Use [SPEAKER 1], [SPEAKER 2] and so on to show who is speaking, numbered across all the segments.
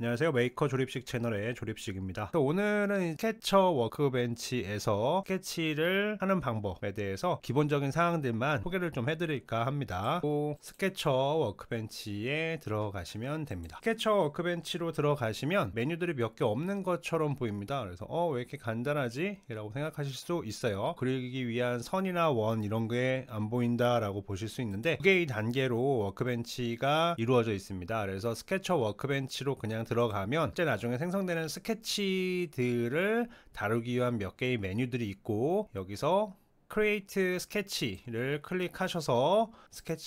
[SPEAKER 1] 안녕하세요 메이커 조립식 채널의 조립식입니다 오늘은 스케쳐 워크벤치에서 스케치를 하는 방법에 대해서 기본적인 사항들만 소개를 좀 해드릴까 합니다 스케쳐 워크벤치에 들어가시면 됩니다 스케쳐 워크벤치로 들어가시면 메뉴들이 몇 개 없는 것처럼 보입니다 그래서 어 왜 이렇게 간단하지? 라고 생각하실 수 있어요 그리기 위한 선이나 원 이런 게 안 보인다 라고 보실 수 있는데 두 개의 단계로 워크벤치가 이루어져 있습니다 그래서 스케쳐 워크벤치로 그냥 그냥 들어가면 이제 나중에 생성되는 스케치들을 다루기 위한 몇 개의 메뉴들이 있고 여기서 크리에이트 스케치를 클릭하셔서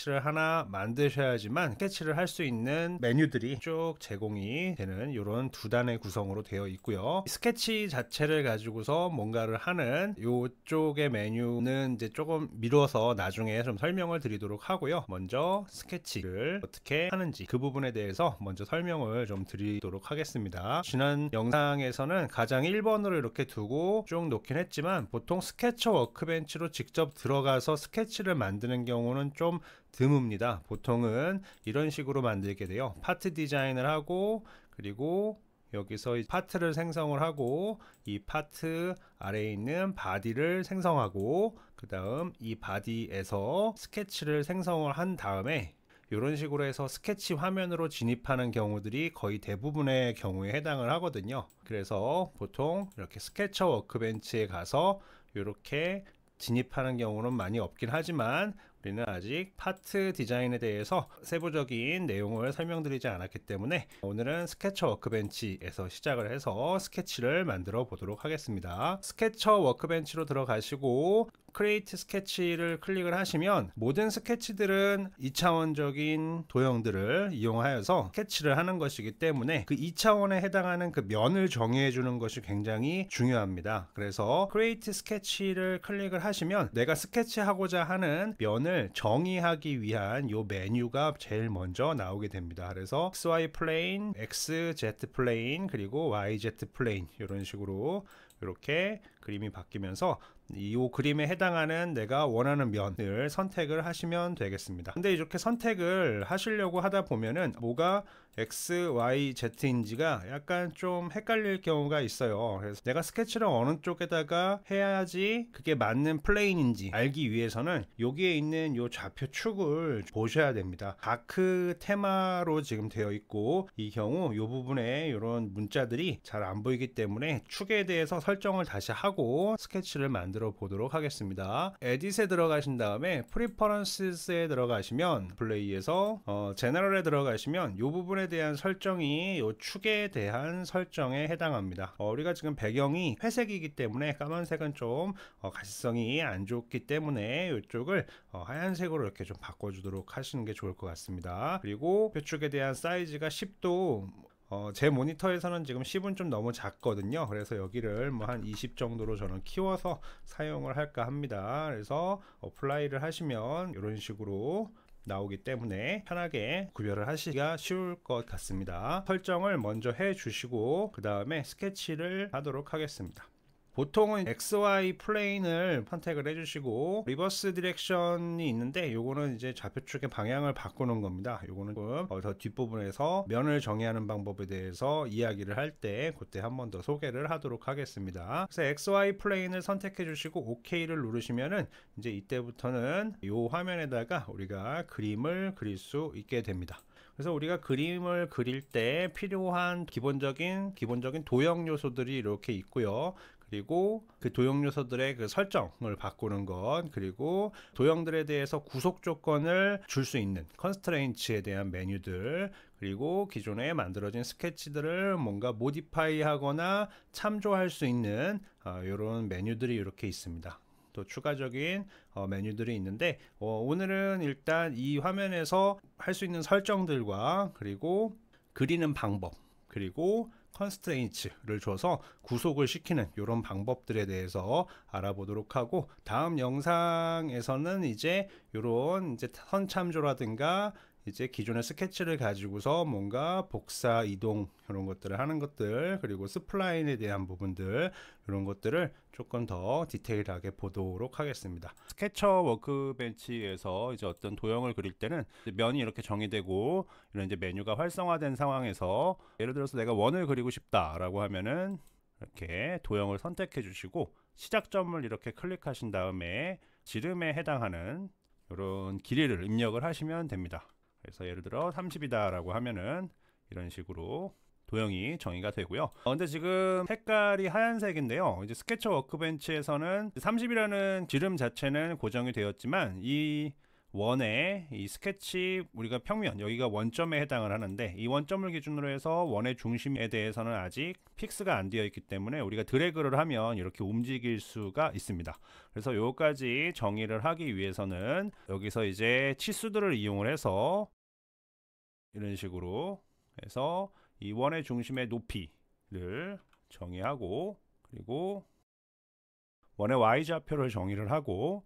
[SPEAKER 1] 스케치를 하나 만드셔야지만 스케치를 할 수 있는 메뉴들이 쭉 제공이 되는 이런 두 단의 구성으로 되어 있고요. 스케치 자체를 가지고서 뭔가를 하는 이쪽의 메뉴는 이제 조금 미뤄서 나중에 좀 설명을 드리도록 하고요. 먼저 스케치를 어떻게 하는지 그 부분에 대해서 먼저 설명을 좀 드리도록 하겠습니다. 지난 영상에서는 가장 1번으로 이렇게 두고 쭉 놓긴 했지만 보통 스케쳐 워크벤 벤치로 직접 들어가서 스케치를 만드는 경우는 좀 드뭅니다. 보통은 이런 식으로 만들게 돼요. 파트 디자인을 하고 그리고 여기서 파트를 생성을 하고 이 파트 아래에 있는 바디를 생성하고 그 다음 이 바디에서 스케치를 생성을 한 다음에 이런 식으로 해서 스케치 화면으로 진입하는 경우들이 거의 대부분의 경우에 해당을 하거든요 그래서 보통 이렇게 스케쳐 워크벤치에 가서 이렇게 진입하는 경우는 많이 없긴 하지만 우리는 아직 파트 디자인에 대해서 세부적인 내용을 설명드리지 않았기 때문에 오늘은 스케쳐 워크벤치에서 시작을 해서 스케치를 만들어 보도록 하겠습니다. 스케쳐 워크벤치로 들어가시고 크레이트 스케치를 클릭을 하시면 모든 스케치들은 2차원적인 도형들을 이용하여서 스케치를 하는 것이기 때문에 그 2차원에 해당하는 그 면을 정의해 주는 것이 굉장히 중요합니다. 그래서 크레이트 스케치를 클릭을 하시면 내가 스케치하고자 하는 면을 정의하기 위한 요 메뉴가 제일 먼저 나오게 됩니다. 그래서 XY 플레인, XZ 플레인, 그리고 YZ 플레인 이런 식으로 이렇게 그림이 바뀌면서 이 그림에 해당하는 내가 원하는 면을 선택을 하시면 되겠습니다. 근데 이렇게 선택을 하시려고 하다 보면은 뭐가 X, Y, Z인지가 약간 좀 헷갈릴 경우가 있어요. 그래서 내가 스케치를 어느 쪽에다가 해야지 그게 맞는 플레인인지 알기 위해서는 여기에 있는 요 좌표 축을 보셔야 됩니다. 다크 테마로 지금 되어 있고 이 경우 요 부분에 이런 문자들이 잘 안 보이기 때문에 축에 대해서 설정을 다시 하고 하고 스케치를 만들어 보도록 하겠습니다. 에딧에 들어가신 다음에 프리퍼런스에 들어가시면 플레이에서 어, 제너럴에 들어가시면 이 부분에 대한 설정이 이 축에 대한 설정에 해당합니다. 어, 우리가 지금 배경이 회색이기 때문에 까만색은 좀 어, 가시성이 안 좋기 때문에 이쪽을 어, 하얀색으로 이렇게 좀 바꿔주도록 하시는 게 좋을 것 같습니다. 그리고 표축에 대한 사이즈가 10도 어, 제 모니터에서는 지금 10은 좀 너무 작거든요. 그래서 여기를 뭐 한 20 정도로 저는 키워서 사용을 할까 합니다. 그래서 어플라이를 하시면 이런 식으로 나오기 때문에 편하게 구별을 하시기가 쉬울 것 같습니다. 설정을 먼저 해 주시고 그 다음에 스케치를 하도록 하겠습니다. 보통은 XY 플레인을 선택을 해주시고 리버스 디렉션이 있는데 요거는 이제 좌표축의 방향을 바꾸는 겁니다. 요거는 어, 더 뒷부분에서 면을 정의하는 방법에 대해서 이야기를 할 때 그때 한 번 더 소개를 하도록 하겠습니다. 그래서 XY 플레인을 선택해 주시고 OK를 누르시면은 이제 이때부터는 요 화면에다가 우리가 그림을 그릴 수 있게 됩니다. 그래서 우리가 그림을 그릴 때 필요한 기본적인 기본적인 도형 요소들이 이렇게 있고요. 그리고 그 도형 요소들의 그 설정을 바꾸는 것 그리고 도형들에 대해서 구속 조건을 줄 수 있는 컨스트레인츠에 대한 메뉴들 그리고 기존에 만들어진 스케치들을 뭔가 모디파이 하거나 참조할 수 있는 이런 어, 메뉴들이 이렇게 있습니다 또 추가적인 어, 메뉴들이 있는데 어, 오늘은 일단 이 화면에서 할 수 있는 설정들과 그리고 그리는 방법 그리고 컨스트레인츠를 줘서 구속을 시키는 이런 방법들에 대해서 알아보도록 하고 다음 영상에서는 이제 이런 이제 선참조라든가 이제 기존의 스케치를 가지고서 뭔가 복사 이동 이런 것들을 하는 것들 그리고 스플라인에 대한 부분들 이런 것들을 조금 더 디테일하게 보도록 하겠습니다 스케쳐 워크벤치에서 이제 어떤 도형을 그릴 때는 면이 이렇게 정의되고 이런 이제 메뉴가 활성화된 상황에서 예를 들어서 내가 원을 그리고 싶다 라고 하면은 이렇게 도형을 선택해 주시고 시작점을 이렇게 클릭하신 다음에 지름에 해당하는 이런 길이를 입력을 하시면 됩니다 그래서 예를 들어 30이다라고 하면은 이런 식으로 도형이 정의가 되고요. 어, 근데 지금 색깔이 하얀색인데요. 이제 스케쳐 워크벤치에서는 30이라는 지름 자체는 고정이 되었지만 이 원의 이 스케치 우리가 평면 여기가 원점에 해당을 하는데 이 원점을 기준으로 해서 원의 중심에 대해서는 아직 픽스가 안 되어 있기 때문에 우리가 드래그를 하면 이렇게 움직일 수가 있습니다 그래서 여기까지 정의를 하기 위해서는 여기서 이제 치수들을 이용을 해서 이런 식으로 해서 이 원의 중심의 높이를 정의하고 그리고 원의 y좌표를 정의를 하고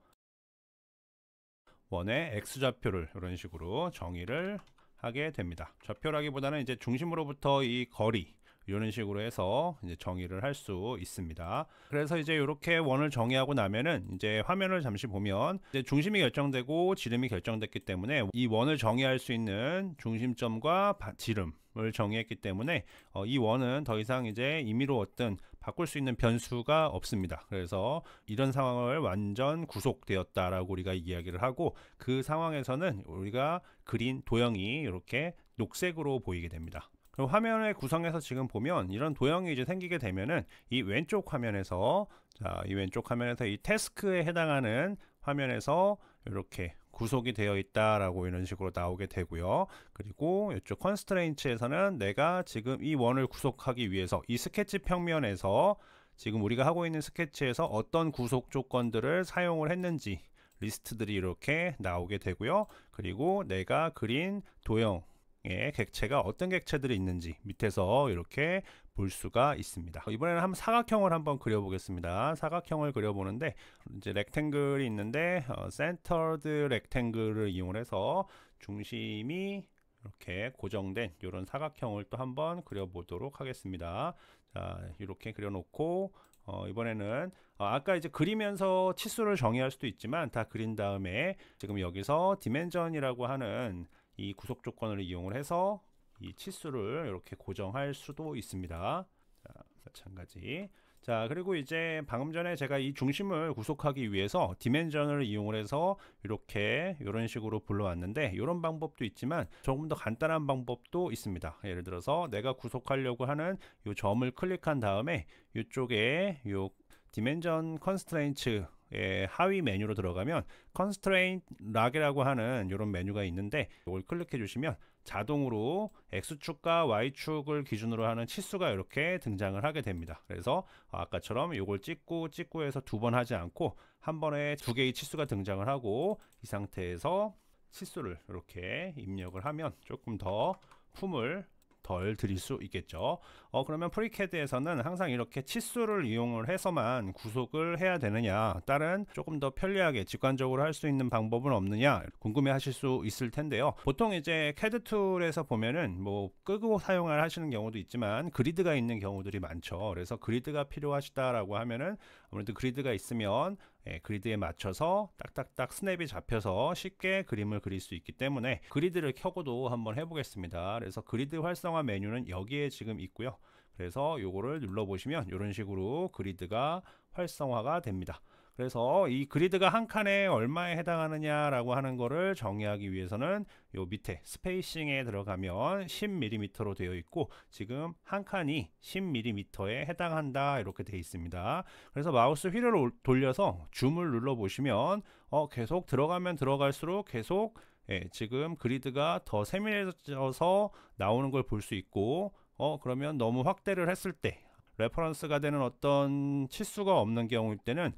[SPEAKER 1] 원의 x좌표를 이런 식으로 정의를 하게 됩니다. 좌표라기보다는 이제 중심으로부터 이 거리 이런 식으로 해서 이제 정의를 할 수 있습니다. 그래서 이제 이렇게 원을 정의하고 나면은 이제 화면을 잠시 보면 이제 중심이 결정되고 지름이 결정됐기 때문에 이 원을 정의할 수 있는 중심점과 바, 지름 을 정의했기 때문에 어, 이 원은 더 이상 이제 임의로 어떤 바꿀 수 있는 변수가 없습니다. 그래서 이런 상황을 완전 구속되었다라고 우리가 이야기를 하고 그 상황에서는 우리가 그린 도형이 이렇게 녹색으로 보이게 됩니다. 그럼 화면의 구성에서 지금 보면 이런 도형이 이제 생기게 되면은 이 왼쪽 화면에서 자, 이 왼쪽 화면에서 이 태스크에 해당하는 화면에서 이렇게 구속이 되어 있다라고 이런 식으로 나오게 되고요. 그리고 이쪽 컨스트레인츠에서는 내가 지금 이 원을 구속하기 위해서 이 스케치 평면에서 지금 우리가 하고 있는 스케치에서 어떤 구속 조건들을 사용을 했는지 리스트들이 이렇게 나오게 되고요. 그리고 내가 그린 도형 예, 객체가 어떤 객체들이 있는지 밑에서 이렇게 볼 수가 있습니다. 이번에는 한번 사각형을 한번 그려보겠습니다. 사각형을 그려보는데 이제 렉탱글이 있는데 어, 센터드 렉탱글을 이용해서 중심이 이렇게 고정된 이런 사각형을 또 한번 그려보도록 하겠습니다. 자, 이렇게 그려놓고 어, 이번에는 어, 아까 이제 그리면서 치수를 정의할 수도 있지만 다 그린 다음에 지금 여기서 디멘전이라고 하는 이 구속 조건을 이용을 해서 이 치수를 이렇게 고정할 수도 있습니다. 자, 마찬가지. 자, 그리고 이제 방금 전에 제가 이 중심을 구속하기 위해서 디멘전을 이용을 해서 이렇게 이런 식으로 불러왔는데 이런 방법도 있지만 조금 더 간단한 방법도 있습니다. 예를 들어서 내가 구속하려고 하는 이 점을 클릭한 다음에 이쪽에 이 디멘전 컨스트레인츠 예, 하위 메뉴로 들어가면 constraint log이라고 하는 이런 메뉴가 있는데 이걸 클릭해 주시면 자동으로 x축과 y축을 기준으로 하는 치수가 이렇게 등장을 하게 됩니다. 그래서 아까처럼 이걸 찍고 찍고 해서 두 번 하지 않고 한 번에 두 개의 치수가 등장을 하고 이 상태에서 치수를 이렇게 입력을 하면 조금 더 품을 덜 드릴 수 있겠죠. 어, 그러면 프리캐드에서는 항상 이렇게 치수를 이용을 해서만 구속을 해야 되느냐, 다른 조금 더 편리하게 직관적으로 할 수 있는 방법은 없느냐 궁금해 하실 수 있을 텐데요. 보통 이제 캐드 툴에서 보면은 뭐 끄고 사용을 하시는 경우도 있지만 그리드가 있는 경우들이 많죠. 그래서 그리드가 필요하시다라고 하면은 아무래도 그리드가 있으면 예, 그리드에 맞춰서 딱딱딱 스냅이 잡혀서 쉽게 그림을 그릴 수 있기 때문에 그리드를 켜고도 한번 해보겠습니다. 그래서 그리드 활성화 메뉴는 여기에 지금 있고요. 그래서 요거를 눌러보시면 이런 식으로 그리드가 활성화가 됩니다. 그래서 이 그리드가 한 칸에 얼마에 해당하느냐라고 하는 거를 정의하기 위해서는 요 밑에 스페이싱에 들어가면 10mm로 되어 있고 지금 한 칸이 10mm에 해당한다 이렇게 되어 있습니다. 그래서 마우스 휠을 돌려서 줌을 눌러 보시면 어 계속 들어가면 들어갈수록 계속 예, 지금 그리드가 더 세밀해져서 나오는 걸 볼 수 있고 어 그러면 너무 확대를 했을 때 레퍼런스가 되는 어떤 치수가 없는 경우일 때는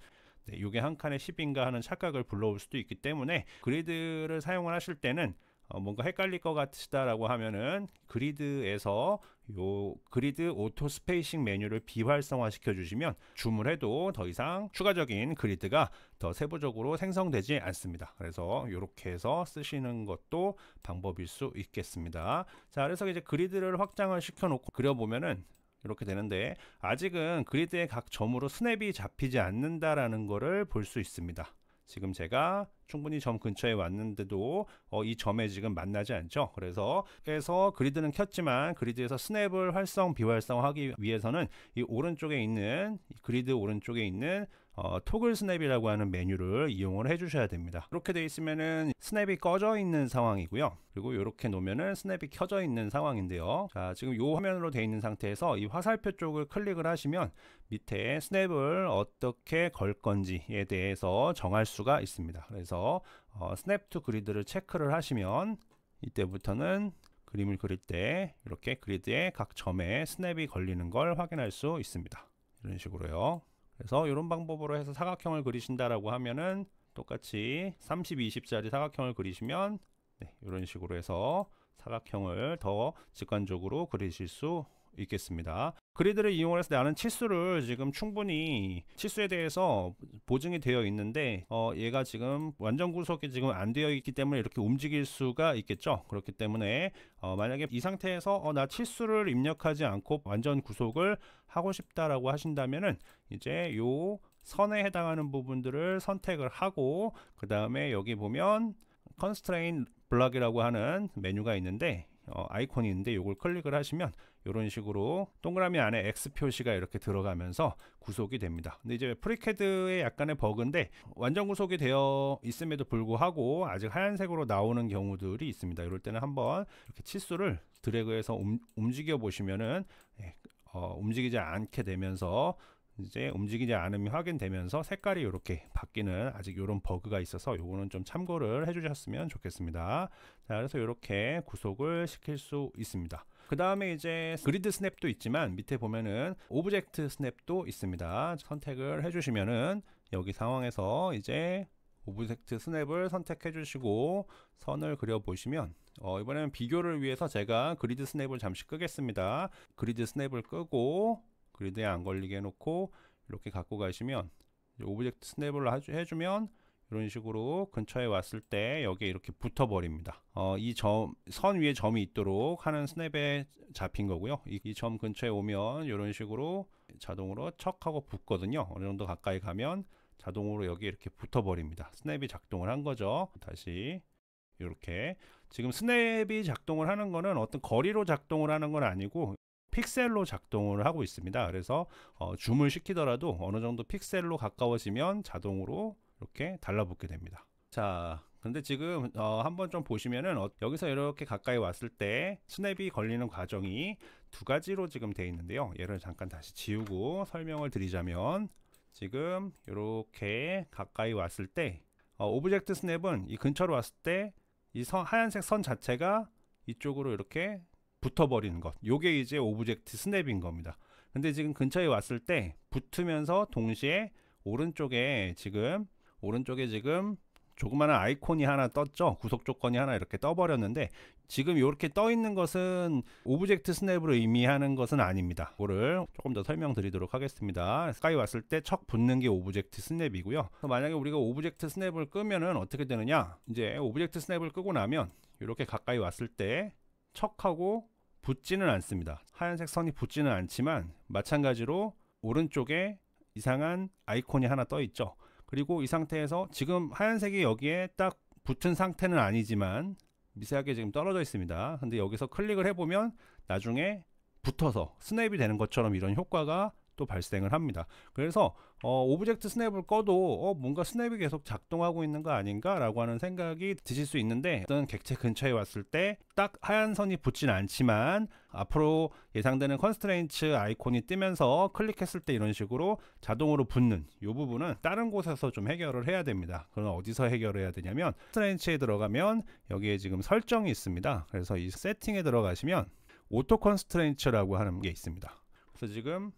[SPEAKER 1] 네, 요게 한 칸에 10인가 하는 착각을 불러올 수도 있기 때문에 그리드를 사용을 하실 때는 어, 뭔가 헷갈릴 것 같다라고 으시 하면은 그리드에서 요 그리드 오토 스페이싱 메뉴를 비활성화 시켜 주시면 줌을 해도 더 이상 추가적인 그리드가 더 세부적으로 생성되지 않습니다. 그래서 이렇게 해서 쓰시는 것도 방법일 수 있겠습니다. 자, 그래서 이제 그리드를 확장을 시켜 놓고 그려 보면은 이렇게 되는데 아직은 그리드의 각 점으로 스냅이 잡히지 않는다라는 거를 볼 수 있습니다. 지금 제가 충분히 점 근처에 왔는데도 어, 이 점에 지금 만나지 않죠. 그래서 그래서 그리드는 켰지만 그리드에서 스냅을 활성 비활성하기 위해서는 이 오른쪽에 있는 이 그리드 오른쪽에 있는 어, 토글 스냅이라고 하는 메뉴를 이용을 해주셔야 됩니다. 이렇게 돼 있으면은 스냅이 꺼져 있는 상황이고요. 그리고 이렇게 놓으면은 스냅이 켜져 있는 상황인데요. 자, 지금 이 화면으로 돼 있는 상태에서 이 화살표 쪽을 클릭을 하시면 밑에 스냅을 어떻게 걸 건지에 대해서 정할 수가 있습니다. 그래서 어, 스냅 투 그리드를 체크를 하시면 이때부터는 그림을 그릴 때 이렇게 그리드의 각 점에 스냅이 걸리는 걸 확인할 수 있습니다. 이런 식으로요. 그래서 이런 방법으로 해서 사각형을 그리신다라고 하면은 똑같이 30, 20짜리 사각형을 그리시면 네, 이런 식으로 해서 사각형을 더 직관적으로 그리실 수 있겠습니다. 그리드를 이용해서 을 나는 치수를 지금 충분히 치수에 대해서 보증이 되어 있는데 어 얘가 지금 완전 구속이 지금 안 되어 있기 때문에 이렇게 움직일 수가 있겠죠 그렇기 때문에 어 만약에 이 상태에서 어나 치수를 입력하지 않고 완전 구속을 하고 싶다라고 하신다면은 이제 요 선에 해당하는 부분들을 선택을 하고 그 다음에 여기 보면 컨스트레인 블럭이라고 하는 메뉴가 있는데 어, 아이콘이 있는데 이걸 클릭을 하시면 이런 식으로 동그라미 안에 X 표시가 이렇게 들어가면서 구속이 됩니다. 근데 이제 프리캐드의 약간의 버그인데 완전 구속이 되어 있음에도 불구하고 아직 하얀색으로 나오는 경우들이 있습니다. 이럴 때는 한번 이렇게 치수를 드래그해서 움, 움직여 보시면은 예, 어, 움직이지 않게 되면서 이제 움직이지 않음이 확인되면서 색깔이 이렇게 바뀌는 아직 이런 버그가 있어서 요거는 좀 참고를 해주셨으면 좋겠습니다 자 그래서 이렇게 구속을 시킬 수 있습니다 그 다음에 이제 그리드 스냅도 있지만 밑에 보면은 오브젝트 스냅도 있습니다 선택을 해주시면은 여기 상황에서 이제 오브젝트 스냅을 선택해 주시고 선을 그려 보시면 어, 이번에는 비교를 위해서 제가 그리드 스냅을 잠시 끄겠습니다 그리드 스냅을 끄고 그리드에 안 걸리게 해놓고 이렇게 갖고 가시면 오브젝트 스냅을 해주면 이런 식으로 근처에 왔을 때 여기에 이렇게 붙어 버립니다 어, 이 점 선 위에 점이 있도록 하는 스냅에 잡힌 거고요 이 점 근처에 오면 이런 식으로 자동으로 척 하고 붙거든요 어느 정도 가까이 가면 자동으로 여기 이렇게 붙어 버립니다 스냅이 작동을 한 거죠 다시 이렇게 지금 스냅이 작동을 하는 거는 어떤 거리로 작동을 하는 건 아니고 픽셀로 작동을 하고 있습니다. 그래서 어, 줌을 시키더라도 어느 정도 픽셀로 가까워지면 자동으로 이렇게 달라붙게 됩니다. 자, 근데 지금 어, 한번 좀 보시면은 어, 여기서 이렇게 가까이 왔을 때 스냅이 걸리는 과정이 두 가지로 지금 돼 있는데요. 얘를 잠깐 다시 지우고 설명을 드리자면 지금 이렇게 가까이 왔을 때 어, 오브젝트 스냅은 이 근처로 왔을 때 이 하얀색 선 자체가 이쪽으로 이렇게 붙어버리는 것. 요게 이제 오브젝트 스냅인 겁니다. 근데 지금 근처에 왔을 때 붙으면서 동시에 오른쪽에 지금 오른쪽에 지금 조그마한 아이콘이 하나 떴죠. 구속 조건이 하나 이렇게 떠버렸는데 지금 이렇게 떠 있는 것은 오브젝트 스냅으로 의미하는 것은 아닙니다. 그거를 조금 더 설명드리도록 하겠습니다. 스카이 왔을 때 척 붙는 게 오브젝트 스냅이고요. 만약에 우리가 오브젝트 스냅을 끄면은 어떻게 되느냐? 이제 오브젝트 스냅을 끄고 나면 이렇게 가까이 왔을 때 척하고 붙지는 않습니다. 하얀색 선이 붙지는 않지만 마찬가지로 오른쪽에 이상한 아이콘이 하나 떠 있죠. 그리고 이 상태에서 지금 하얀색이 여기에 딱 붙은 상태는 아니지만 미세하게 지금 떨어져 있습니다. 근데 여기서 클릭을 해보면 나중에 붙어서 스냅이 되는 것처럼 이런 효과가 또 발생을 합니다. 그래서 어, 오브젝트 스냅을 꺼도 어, 뭔가 스냅이 계속 작동하고 있는 거 아닌가라고 하는 생각이 드실 수 있는데 어떤 객체 근처에 왔을 때 딱 하얀 선이 붙진 않지만 앞으로 예상되는 컨스트레인츠 아이콘이 뜨면서 클릭했을 때 이런 식으로 자동으로 붙는 이 부분은 다른 곳에서 좀 해결을 해야 됩니다. 그럼 어디서 해결해야 되냐면 컨스트레인츠에 들어가면 여기에 지금 설정이 있습니다. 그래서 이 세팅에 들어가시면 오토 컨스트레인츠라고 하는 게 있습니다. 그래서 지금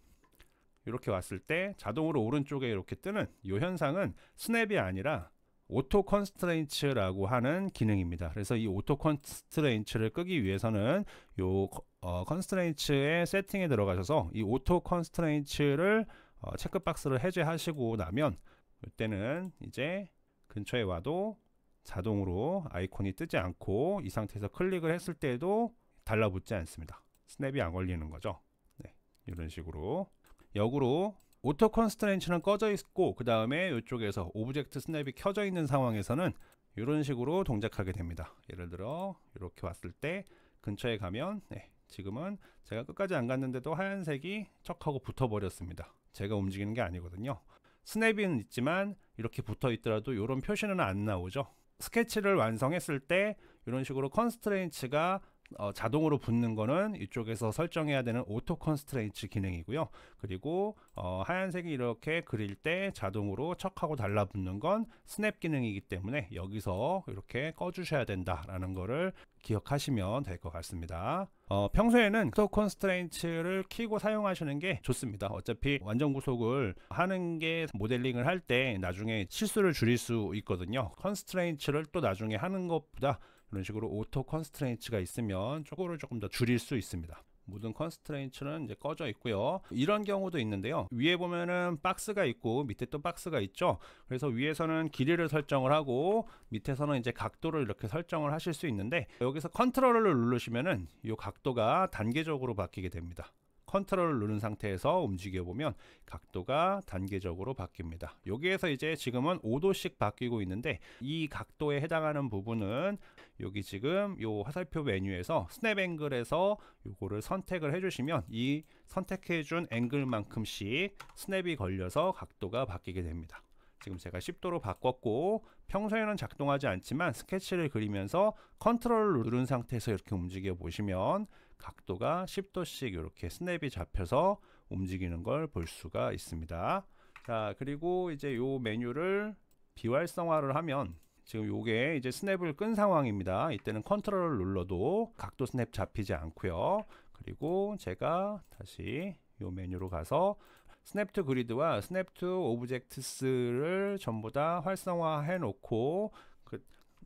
[SPEAKER 1] 이렇게 왔을 때 자동으로 오른쪽에 이렇게 뜨는 이 현상은 스냅이 아니라 오토 컨스트레인츠라고 하는 기능입니다. 그래서 이 오토 컨스트레인츠를 끄기 위해서는 이 어, 컨스트레인츠의 세팅에 들어가셔서 이 오토 컨스트레인츠를 어, 체크박스를 해제하시고 나면 이때는 이제 근처에 와도 자동으로 아이콘이 뜨지 않고 이 상태에서 클릭을 했을 때에도 달라붙지 않습니다. 스냅이 안 걸리는 거죠. 네, 이런 식으로 역으로 오토 컨스트레인치는 꺼져 있고 그 다음에 이쪽에서 오브젝트 스냅이 켜져 있는 상황에서는 이런 식으로 동작하게 됩니다. 예를 들어 이렇게 왔을 때 근처에 가면 네, 지금은 제가 끝까지 안 갔는데도 하얀색이 척하고 붙어버렸습니다. 제가 움직이는 게 아니거든요. 스냅은 있지만 이렇게 붙어 있더라도 이런 표시는 안 나오죠. 스케치를 완성했을 때 이런 식으로 컨스트레인츠가 어, 자동으로 붙는 거는 이쪽에서 설정해야 되는 오토 컨스트레인츠 기능이고요. 그리고 어, 하얀색이 이렇게 그릴 때 자동으로 척하고 달라붙는 건 스냅 기능이기 때문에 여기서 이렇게 꺼주셔야 된다라는 거를 기억하시면 될 것 같습니다. 어, 평소에는 오토 컨스트레인츠를 키고 사용하시는 게 좋습니다. 어차피 완전 구속을 하는 게 모델링을 할 때 나중에 실수를 줄일 수 있거든요. 컨스트레인츠를 또 나중에 하는 것보다 이런 식으로 오토 컨스트레인츠가 있으면 쪼거를 조금 더 줄일 수 있습니다. 모든 컨스트레인츠는 이제 꺼져 있고요. 이런 경우도 있는데요. 위에 보면은 박스가 있고 밑에 또 박스가 있죠. 그래서 위에서는 길이를 설정을 하고 밑에서는 이제 각도를 이렇게 설정을 하실 수 있는데 여기서 컨트롤을 누르시면은 이 각도가 단계적으로 바뀌게 됩니다. 컨트롤을 누른 상태에서 움직여 보면 각도가 단계적으로 바뀝니다. 여기에서 이제 지금은 5도씩 바뀌고 있는데 이 각도에 해당하는 부분은 여기 지금 요 화살표 메뉴에서 스냅 앵글에서 요거를 선택을 해주시면 이 선택해준 앵글만큼씩 스냅이 걸려서 각도가 바뀌게 됩니다. 지금 제가 10도로 바꿨고 평소에는 작동하지 않지만 스케치를 그리면서 컨트롤을 누른 상태에서 이렇게 움직여 보시면 각도가 10도씩 이렇게 스냅이 잡혀서 움직이는 걸 볼 수가 있습니다. 자, 그리고 이제 요 메뉴를 비활성화를 하면 지금 요게 이제 스냅을 끈 상황입니다. 이때는 컨트롤을 눌러도 각도 스냅 잡히지 않고요. 그리고 제가 다시 요 메뉴로 가서 스냅 투 그리드와 스냅 투 오브젝트스를 전부 다 활성화 해 놓고 그,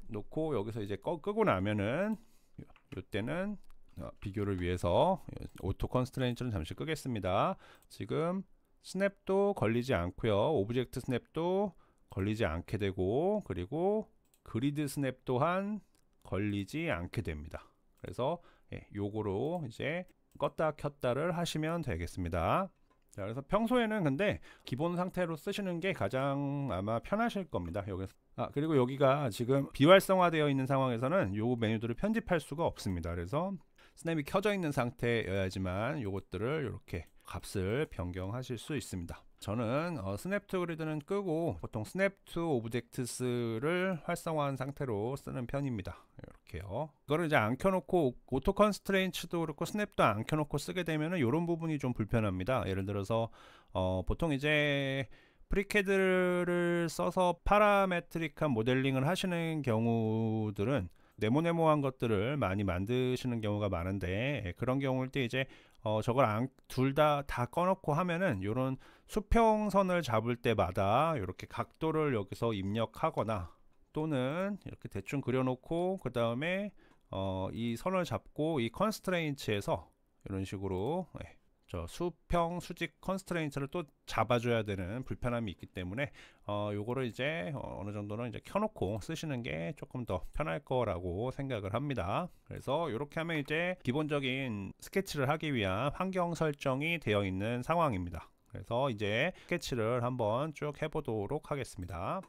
[SPEAKER 1] 놓고 여기서 이제 꺼, 끄고 나면은 요때는 어, 비교를 위해서 오토 컨스트레인트는 잠시 끄겠습니다. 지금 스냅도 걸리지 않고요. 오브젝트 스냅도 걸리지 않게 되고 그리고 그리드 스냅 또한 걸리지 않게 됩니다. 그래서 예, 요거로 이제 껐다 켰다를 하시면 되겠습니다. 자, 그래서 평소에는 근데 기본 상태로 쓰시는 게 가장 아마 편하실 겁니다. 여기서 아 그리고 여기가 지금 비활성화되어 있는 상황에서는 요 메뉴들을 편집할 수가 없습니다. 그래서 스냅이 켜져 있는 상태여야지만 이것들을 이렇게 값을 변경하실 수 있습니다. 저는 어, 스냅투 그리드는 끄고 보통 스냅투 오브젝트스를 활성화한 상태로 쓰는 편입니다. 이렇게요. 이거를 이제 안 켜놓고 오토 컨스트레인츠도 그렇고 스냅도 안 켜놓고 쓰게 되면은 이런 부분이 좀 불편합니다. 예를 들어서 어, 보통 이제 프리캐드를 써서 파라메트릭한 모델링을 하시는 경우들은 네모네모한 것들을 많이 만드시는 경우가 많은데 예, 그런 경우일 때 이제 어 저걸 둘다다 다 꺼놓고 하면은 요런 수평선을 잡을 때마다 이렇게 각도를 여기서 입력하거나 또는 이렇게 대충 그려놓고 그 다음에 어이 선을 잡고 이 컨스트레인츠에서 이런 식으로 예, 저 수평 수직 컨스트레인트를 또 잡아줘야 되는 불편함이 있기 때문에 어 요거를 이제 어, 어느 정도는 이제 켜놓고 쓰시는 게 조금 더 편할 거라고 생각을 합니다 그래서 이렇게 하면 이제 기본적인 스케치를 하기 위한 환경 설정이 되어 있는 상황입니다 그래서 이제 스케치를 한번 쭉 해보도록 하겠습니다